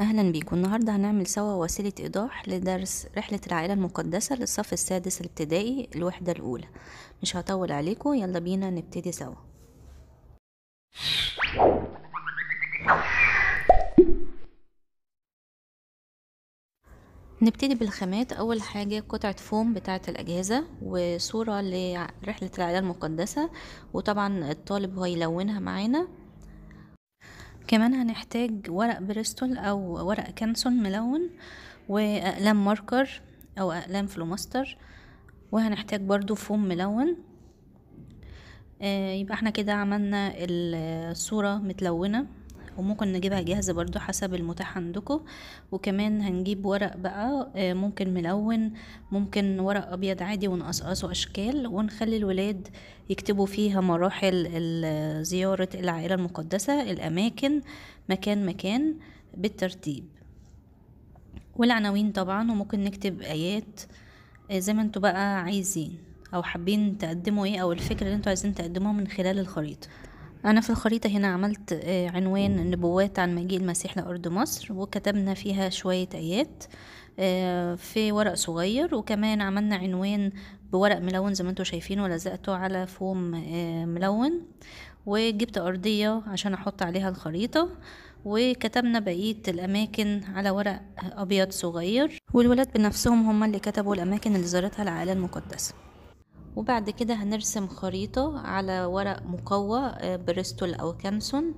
اهلا بيكم النهارده هنعمل سوا وسيله ايضاح لدرس رحله العائله المقدسه للصف السادس الابتدائي الوحده الاولى مش هطول عليكم يلا بينا نبتدي سوا نبتدي بالخامات اول حاجه قطعه فوم بتاعه الاجهزه وصوره لرحله العائله المقدسه وطبعا الطالب هيلونها معانا كمان هنحتاج ورق بريستول او ورق كانسون ملون واقلام ماركر او اقلام فلوماستر وهنحتاج برضو فوم ملون آه، يبقى احنا كده عملنا الصورة متلونة وممكن نجيبها جاهزة برضو حسب المتاح عندكم وكمان هنجيب ورق بقى آه، ممكن ملون ممكن ورق أبيض عادي ونقصقصه أشكال ونخلي الولاد يكتبوا فيها مراحل زيارة العائلة المقدسة الأماكن مكان مكان بالترتيب والعناوين طبعا وممكن نكتب آيات آه، زي ما انتوا بقى عايزين او حابين تقدموا ايه او الفكرة اللي انتوا عايزين تقدموها من خلال الخريطة أنا في الخريطة هنا عملت آه، عنوان نبوات عن مجيء المسيح لأرض مصر وكتبنا فيها شوية آيات آه، في ورق صغير وكمان عملنا عنوان بورق ملون زي ما انتم شايفين ولزقته على فوم آه، ملون وجبت أرضية عشان أحط عليها الخريطة وكتبنا بقية الأماكن على ورق أبيض صغير والولاد بنفسهم هم اللي كتبوا الأماكن اللي زارتها العائلة المقدسة وبعد كده هنرسم خريطة على ورق مقوى آه، بريستول أو كانسون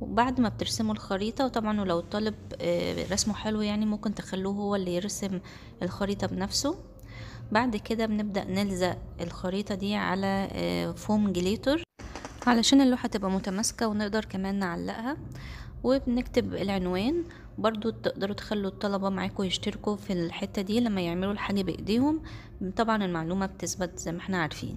وبعد ما بترسموا الخريطة وطبعا ولو الطالب آه، رسمه حلو يعني ممكن تخلوه هو اللي يرسم الخريطة بنفسه بعد كده بنبدأ نلزق الخريطة دي على آه، فوم جليتر علشان اللوحة تبقى متماسكة ونقدر كمان نعلقها وبنكتب العنوان برضو تقدروا تخلوا الطلبة معاكم يشتركوا في الحتة دي لما يعملوا الحاجة بإيديهم طبعا المعلومة بتثبت زي ما احنا عارفين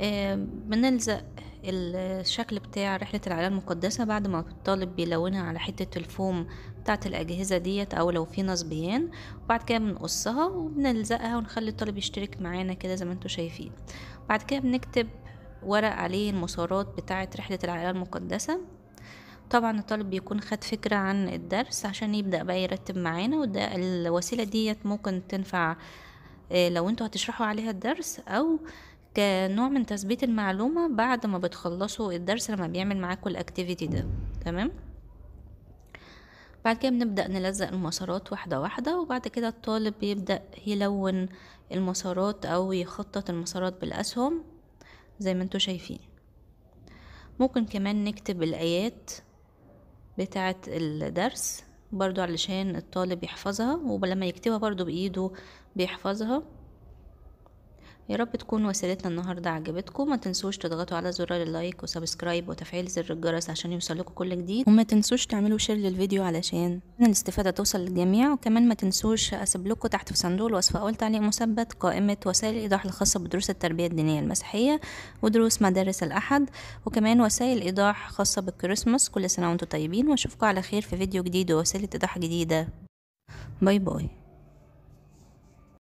آه بنلزق الشكل بتاع رحلة العلاقة المقدسة بعد ما الطالب بيلونها على حتة الفوم بتاعة الأجهزة ديت أو لو في نصبيان وبعد كده بنقصها وبنلزقها ونخلي الطالب يشترك معانا كده زي ما انتوا شايفين بعد كده بنكتب ورق عليه المسارات بتاعة رحلة العائلة المقدسة طبعا الطالب بيكون خد فكرة عن الدرس عشان يبدأ بقى يرتب معانا وده الوسيلة ديت ممكن تنفع آه، لو انتوا هتشرحوا عليها الدرس او كنوع من تثبيت المعلومة بعد ما بتخلصوا الدرس لما بيعمل معاكم الاكتيفيتي ده تمام بعد كده بنبدأ نلزق المسارات واحدة واحدة وبعد كده الطالب بيبدأ يلون المسارات أو يخطط المسارات بالأسهم زي ما انتوا شايفين ممكن كمان نكتب الآيات بتاعة الدرس برضو علشان الطالب يحفظها ولما يكتبها برضو بإيده بيحفظها يا رب تكون وسيلتنا النهاردة عجبتكم ما تنسوش تضغطوا على زرار اللايك وسبسكرايب وتفعيل زر الجرس عشان يوصلكم كل جديد وما تنسوش تعملوا شير للفيديو علشان الاستفادة توصل للجميع وكمان ما تنسوش اسيب لكم تحت في صندوق الوصف اول تعليق مثبت قائمة وسائل الايضاح الخاصة بدروس التربية الدينية المسيحية ودروس مدارس الاحد وكمان وسائل ايضاح خاصة بالكريسماس كل سنة وانتم طيبين واشوفكم على خير في فيديو جديد ووسيلة ايضاح جديدة باي باي